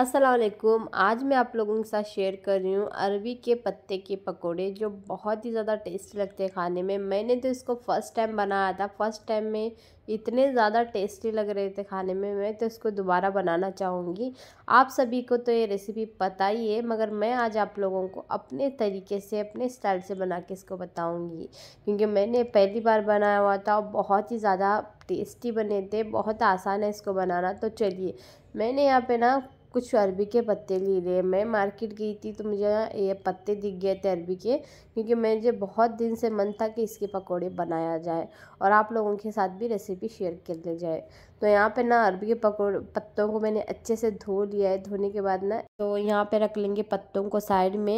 असलकुम आज मैं आप लोगों के साथ शेयर कर रही हूँ अरबी के पत्ते के पकोड़े जो बहुत ही ज़्यादा टेस्टी लगते हैं खाने में मैंने तो इसको फ़र्स्ट टाइम बनाया था फ़र्स्ट टाइम में इतने ज़्यादा टेस्टी लग रहे थे खाने में मैं तो इसको दोबारा बनाना चाहूँगी आप सभी को तो ये रेसिपी पता ही है मगर मैं आज आप लोगों को अपने तरीके से अपने स्टाइल से बना के इसको बताऊँगी क्योंकि मैंने पहली बार बनाया हुआ था और बहुत ही ज़्यादा टेस्टी बने थे बहुत आसान है इसको बनाना तो चलिए मैंने यहाँ पे ना कुछ अरबी के पत्ते ले लिए मैं मार्केट गई थी तो मुझे ये पत्ते दिख गए थे अरबी के क्योंकि मुझे बहुत दिन से मन था कि इसके पकौड़े बनाया जाए और आप लोगों के साथ भी रेसिपी शेयर कर ले जाए तो यहाँ पे ना अरबी के पकोड़े पत्तों को मैंने अच्छे से धो लिया है धोने के बाद ना तो यहाँ पे रख लेंगे पत्तों को साइड में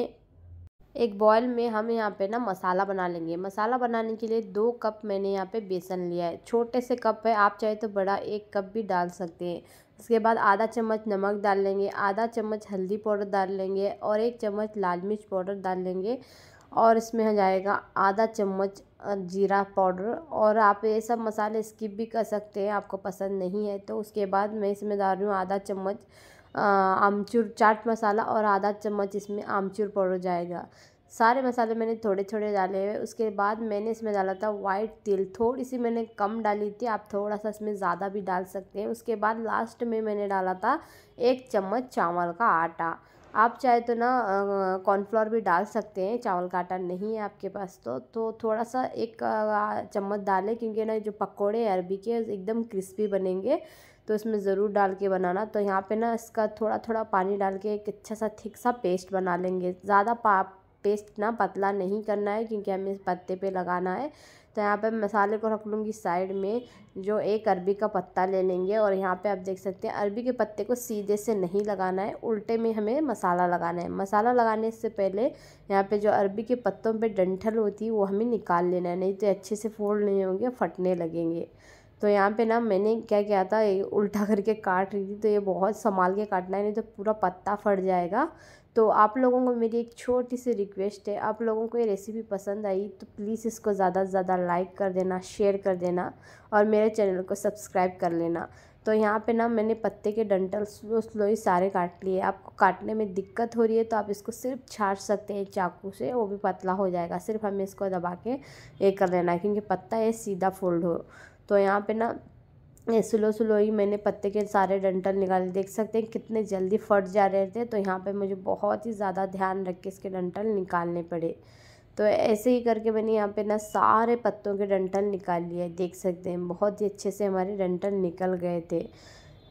एक बॉयल में हम यहाँ पे ना मसाला बना लेंगे मसाला बनाने के लिए दो कप मैंने यहाँ पे बेसन लिया है छोटे से कप है आप चाहे तो बड़ा एक कप भी डाल सकते हैं इसके बाद आधा चम्मच नमक डाल लेंगे आधा चम्मच हल्दी पाउडर डाल लेंगे और एक चम्मच लाल मिर्च पाउडर डाल लेंगे और इसमें हो जाएगा आधा चम्मच जीरा पाउडर और आप ये सब मसाले स्किप भी कर सकते हैं आपको पसंद नहीं है तो उसके बाद मैं इसमें डाल रही हूँ आधा चम्मच आमचूर चाट मसाला और आधा चम्मच इसमें आमचूर पाउडर जाएगा सारे मसाले मैंने थोड़े थोड़े डाले हुए उसके बाद मैंने इसमें डाला था वाइट तिल थोड़ी सी मैंने कम डाली थी आप थोड़ा सा इसमें ज़्यादा भी डाल सकते हैं उसके बाद लास्ट में मैंने डाला था एक चम्मच चावल का आटा आप चाहे तो ना कॉर्नफ्लोर भी डाल सकते हैं चावल का आटा नहीं है आपके पास तो तो थोड़ा सा एक चम्मच डालें क्योंकि ना जो पकौड़े अरबी के एकदम क्रिस्पी बनेंगे तो इसमें ज़रूर डाल के बनाना तो यहाँ पे ना इसका थोड़ा थोड़ा पानी डाल के एक अच्छा सा थिक सा पेस्ट बना लेंगे ज़्यादा पा पेस्ट इतना पतला नहीं करना है क्योंकि हमें इस पत्ते पे लगाना है तो यहाँ पे मसाले को रख लूँगी साइड में जो एक अरबी का पत्ता ले लेंगे और यहाँ पे आप देख सकते हैं अरबी के पत्ते को सीधे से नहीं लगाना है उल्टे में हमें मसाला लगाना है मसाला लगाने से पहले यहाँ पे जो अरबी के पत्तों पे डंठल होती है वो हमें निकाल लेना है नहीं तो अच्छे से फोल्ड नहीं होंगे फटने लगेंगे तो यहाँ पे ना मैंने क्या किया था उल्टा करके काट रही थी तो ये बहुत संभाल के काटना है नहीं तो पूरा पत्ता फट जाएगा तो आप लोगों को मेरी एक छोटी सी रिक्वेस्ट है आप लोगों को ये रेसिपी पसंद आई तो प्लीज़ इसको ज़्यादा से ज़्यादा लाइक कर देना शेयर कर देना और मेरे चैनल को सब्सक्राइब कर लेना तो यहाँ पे ना मैंने पत्ते के डंटल स्लो स्लो ही सारे काट लिए आपको काटने में दिक्कत हो रही है तो आप इसको सिर्फ छाट सकते हैं चाकू से वो भी पतला हो जाएगा सिर्फ हमें इसको दबा के ये कर लेना है क्योंकि पत्ता ये सीधा फोल्ड हो तो यहाँ पे ना स्लो स्लो ही मैंने पत्ते के सारे डंटल निकाले देख सकते हैं कितने जल्दी फट जा रहे थे तो यहाँ पे मुझे बहुत ही ज़्यादा ध्यान रख के इसके डंटल निकालने पड़े तो ऐसे ही करके मैंने यहाँ पे ना सारे पत्तों के डंटल निकाल लिए देख सकते हैं बहुत ही अच्छे से हमारे डंटल निकल गए थे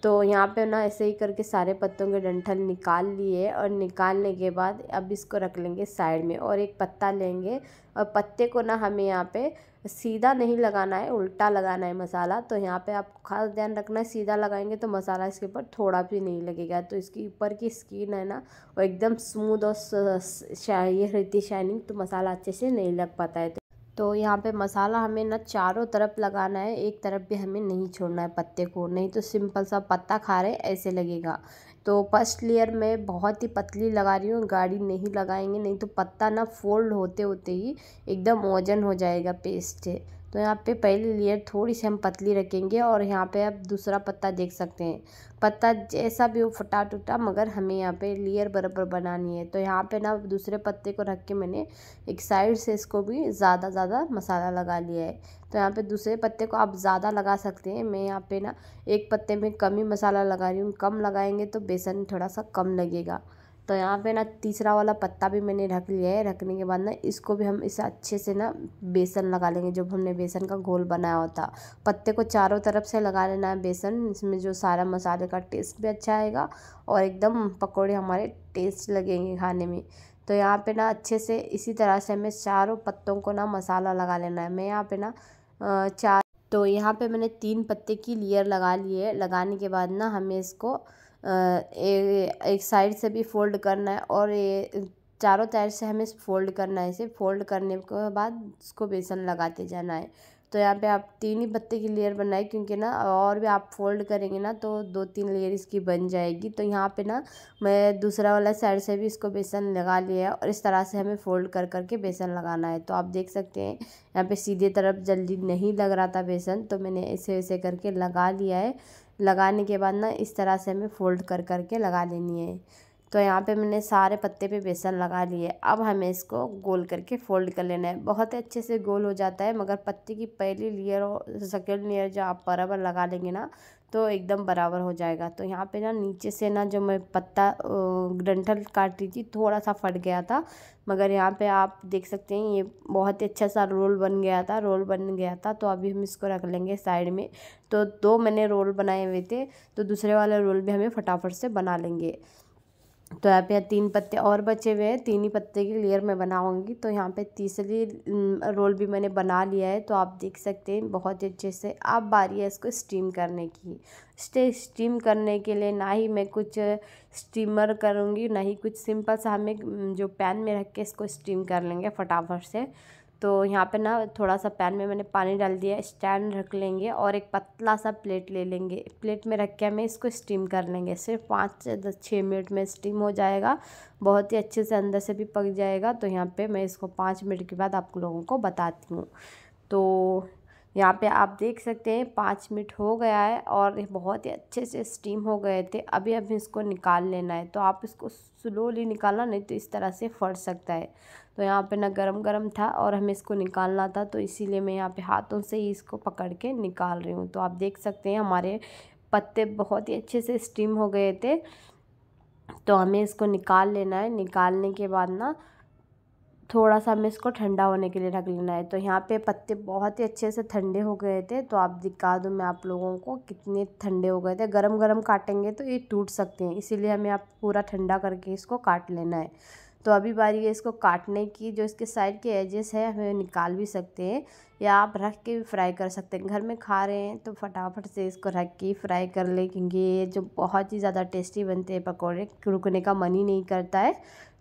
तो यहाँ पे ना ऐसे ही करके सारे पत्तों के डंठल निकाल लिए और निकालने के बाद अब इसको रख लेंगे साइड में और एक पत्ता लेंगे और पत्ते को ना हमें यहाँ पे सीधा नहीं लगाना है उल्टा लगाना है मसाला तो यहाँ पे आपको खास ध्यान रखना है सीधा लगाएंगे तो मसाला इसके ऊपर थोड़ा भी नहीं लगेगा तो इसकी ऊपर की स्किन है ना वो एकदम स्मूथ और ये रहती शाइनिंग तो मसाला अच्छे से नहीं लग पाता है तो तो यहाँ पे मसाला हमें ना चारों तरफ लगाना है एक तरफ भी हमें नहीं छोड़ना है पत्ते को नहीं तो सिंपल सा पत्ता खा रहे ऐसे लगेगा तो फर्स्ट लेयर में बहुत ही पतली लगा रही हूँ गाड़ी नहीं लगाएंगे नहीं तो पत्ता ना फोल्ड होते होते ही एकदम ओजन हो जाएगा पेस्ट तो यहाँ पे पहली लेयर थोड़ी सी हम पतली रखेंगे और यहाँ पे आप दूसरा पत्ता देख सकते हैं पत्ता जैसा भी हो फटा टूटा मगर हमें यहाँ पे लेयर बराबर बनानी है तो यहाँ पे ना दूसरे पत्ते को रख के मैंने एक साइड से इसको भी ज़्यादा ज़्यादा मसाला लगा लिया है तो यहाँ पे दूसरे पत्ते को आप ज़्यादा लगा सकते हैं मैं यहाँ पर ना एक पत्ते में कम ही मसाला लगा रही हूँ कम लगाएँगे तो बेसन थोड़ा सा कम लगेगा तो यहाँ पे ना तीसरा वाला पत्ता भी मैंने रख लिया है रखने के बाद ना इसको भी हम इसे अच्छे से ना बेसन लगा लेंगे जब हमने बेसन का घोल बनाया होता पत्ते को चारों तरफ से लगा लेना है बेसन इसमें जो सारा मसाले का टेस्ट भी अच्छा आएगा और एकदम पकौड़े हमारे टेस्ट लगेंगे खाने में तो यहाँ पर ना अच्छे से इसी तरह से हमें चारों पत्तों को ना मसाला लगा लेना है मैं यहाँ पे ना चार तो यहाँ पे मैंने तीन पत्ते की लेयर लगा ली है लगाने के बाद ना हमें इसको एक साइड से भी फोल्ड करना है और ये चारों तरफ से हमें फोल्ड करना है इसे फोल्ड करने के बाद उसको बेसन लगाते जाना है तो यहाँ पे आप तीन ही पत्ते की लेयर बनाए क्योंकि ना और भी आप फोल्ड करेंगे ना तो दो तीन लेयर इसकी बन जाएगी तो यहाँ पे ना मैं दूसरा वाला साइड से भी इसको बेसन लगा लिया है और इस तरह से हमें फोल्ड कर करके बेसन लगाना है तो आप देख सकते हैं यहाँ पे सीधे तरफ जल्दी नहीं लग रहा था बेसन तो मैंने ऐसे ऐसे करके लगा लिया है लगाने के बाद ना इस तरह से हमें फोल्ड कर कर के लगा लेनी है तो यहाँ पे मैंने सारे पत्ते पे बेसन लगा लिए अब हमें इसको गोल करके फोल्ड कर लेना है बहुत ही अच्छे से गोल हो जाता है मगर पत्ते की पहली लेयर और सेकेंड लेयर जो आप बराबर लगा लेंगे ना तो एकदम बराबर हो जाएगा तो यहाँ पे ना नीचे से ना जो मैं पत्ता डंठल काट रही थी थोड़ा सा फट गया था मगर यहाँ पे आप देख सकते हैं ये बहुत ही अच्छा सा रोल बन गया था रोल बन गया था तो अभी हम इसको रख लेंगे साइड में तो दो मैंने रोल बनाए हुए थे तो दूसरे वाला रोल भी हमें फटाफट से बना लेंगे तो यहाँ पे यहाँ तीन पत्ते और बचे हुए हैं तीन ही पत्ते की लेयर मैं बनाऊंगी तो यहाँ पे तीसरी रोल भी मैंने बना लिया है तो आप देख सकते हैं बहुत अच्छे से अब बारी है इसको स्टीम करने की स्टे स्टीम करने के लिए ना ही मैं कुछ स्टीमर करूँगी ना ही कुछ सिंपल सा हमें जो पैन में रख के इसको स्टीम कर लेंगे फटाफट से तो यहाँ पे ना थोड़ा सा पैन में मैंने पानी डाल दिया स्टैंड रख लेंगे और एक पतला सा प्लेट ले लेंगे प्लेट में रख के हमें इसको स्टीम कर लेंगे सिर्फ पाँच से दस छः मिनट में स्टीम हो जाएगा बहुत ही अच्छे से अंदर से भी पक जाएगा तो यहाँ पे मैं इसको पाँच मिनट के बाद आप लोगों को बताती हूँ तो यहाँ पे आप देख सकते हैं पाँच मिनट हो गया है और बहुत ही अच्छे से स्टीम हो गए थे अभी अभी इसको निकाल लेना है तो आप इसको स्लोली निकालना नहीं तो इस तरह से फट सकता है तो यहाँ पे ना गरम गरम था और हमें इसको निकालना था तो इसीलिए मैं यहाँ पे हाथों से ही इसको पकड़ के निकाल रही हूँ तो आप देख सकते हैं हमारे पत्ते बहुत ही अच्छे से स्टीम हो गए थे तो हमें इसको निकाल लेना है निकालने के बाद ना थोड़ा सा हमें इसको ठंडा होने के लिए रख लेना है तो यहाँ पे पत्ते बहुत ही अच्छे से ठंडे हो गए थे तो आप दिखा दूँ मैं आप लोगों को कितने ठंडे हो गए थे गरम गरम काटेंगे तो ये टूट सकते हैं इसीलिए हमें आप पूरा ठंडा करके इसको काट लेना है तो अभी बारी है इसको काटने की जो इसके साइड के एजेस है हमें निकाल भी सकते हैं या आप रख के भी फ्राई कर सकते हैं घर में खा रहे हैं तो फटाफट से इसको रख के फ्राई कर लें क्योंकि ये जो बहुत ही ज़्यादा टेस्टी बनते हैं पकौड़े रुकने का मन ही नहीं करता है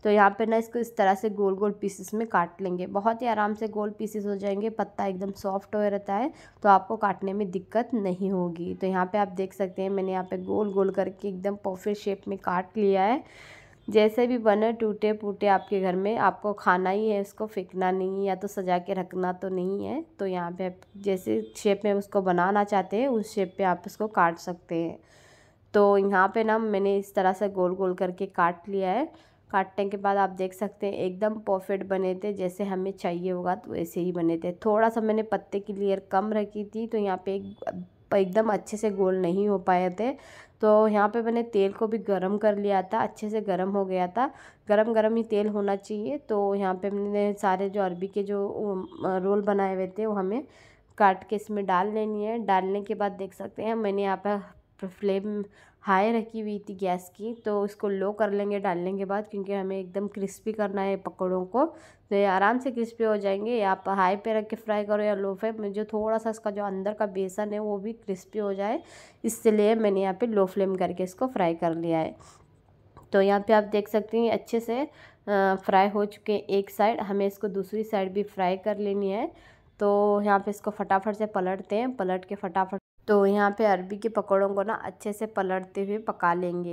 तो यहाँ पे ना इसको इस तरह से गोल गोल पीसेस में काट लेंगे बहुत ही आराम से गोल पीसेस हो जाएंगे पत्ता एकदम सॉफ्ट हो रहता है तो आपको काटने में दिक्कत नहीं होगी तो यहाँ पे आप देख सकते हैं मैंने यहाँ पे गोल गोल करके एकदम परफेक्ट शेप में काट लिया है जैसे भी बने टूटे फूटे आपके घर में आपको खाना ही है उसको फेंकना नहीं या तो सजा के रखना तो नहीं है तो यहाँ पर आप जैसे शेप में उसको बनाना चाहते हैं उस शेप पर आप उसको काट सकते हैं तो यहाँ पर ना मैंने इस तरह से गोल गोल करके काट लिया है काटने के बाद आप देख सकते हैं एकदम परफेक्ट बने थे जैसे हमें चाहिए होगा तो वैसे ही बने थे थोड़ा सा मैंने पत्ते की लेयर कम रखी थी तो यहाँ पे एक एकदम अच्छे से गोल नहीं हो पाए थे तो यहाँ पे मैंने तेल को भी गरम कर लिया था अच्छे से गरम हो गया था गरम गरम ही तेल होना चाहिए तो यहाँ पे मैंने सारे जो अरबी के जो रोल बनाए हुए थे वो हमें काट के इसमें डाल लेनी है डालने के बाद देख सकते हैं मैंने यहाँ पर फ्लेम हाई रखी हुई थी गैस की तो इसको लो कर लेंगे डालने के बाद क्योंकि हमें एकदम क्रिस्पी करना है पकौड़ों को तो ये आराम से क्रिस्पी हो जाएंगे आप हाई पे रख के फ्राई करो या लो फ्लेम में जो थोड़ा सा इसका जो अंदर का बेसन है वो भी क्रिस्पी हो जाए इसलिए मैंने यहाँ पे लो फ्लेम करके इसको फ्राई कर लिया है तो यहाँ पर आप देख सकते हैं अच्छे से फ्राई हो चुके हैं एक साइड हमें इसको दूसरी साइड भी फ्राई कर लेनी है तो यहाँ पर इसको फटाफट से पलटते हैं पलट के फटाफट तो यहाँ पे अरबी के पकौड़ों को ना अच्छे से पलटते हुए पका लेंगे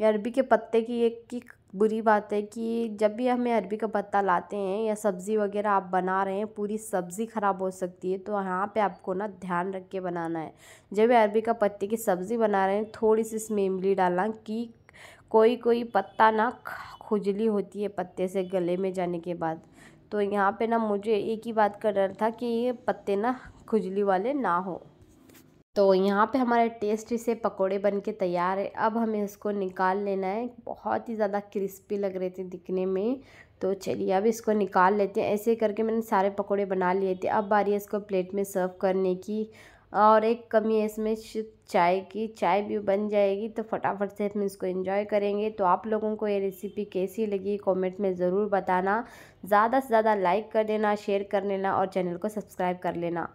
ये अरबी के पत्ते की एक की बुरी बात है कि जब भी हमें अरबी का पत्ता लाते हैं या सब्ज़ी वगैरह आप बना रहे हैं पूरी सब्ज़ी ख़राब हो सकती है तो यहाँ पे आपको ना ध्यान रख के बनाना है जब अरबी का पत्ते की सब्ज़ी बना रहे हैं थोड़ी सी इसमें इमली डालना कि कोई कोई पत्ता ना खुजली होती है पत्ते से गले में जाने के बाद तो यहाँ पे ना मुझे एक ही बात कर रहा था कि ये पत्ते ना खुजली वाले ना हो तो यहाँ पे हमारे टेस्टी से पकोड़े बन के तैयार है अब हमें इसको निकाल लेना है बहुत ही ज़्यादा क्रिस्पी लग रहे थे दिखने में तो चलिए अब इसको निकाल लेते हैं ऐसे करके मैंने सारे पकोड़े बना लिए थे अब बारी है इसको प्लेट में सर्व करने की और एक कमी है इसमें चाय की चाय भी बन जाएगी तो फटाफट से हम इसको एंजॉय करेंगे तो आप लोगों को ये रेसिपी कैसी लगी कमेंट में ज़रूर बताना ज़्यादा से ज़्यादा लाइक कर देना शेयर कर लेना और चैनल को सब्सक्राइब कर लेना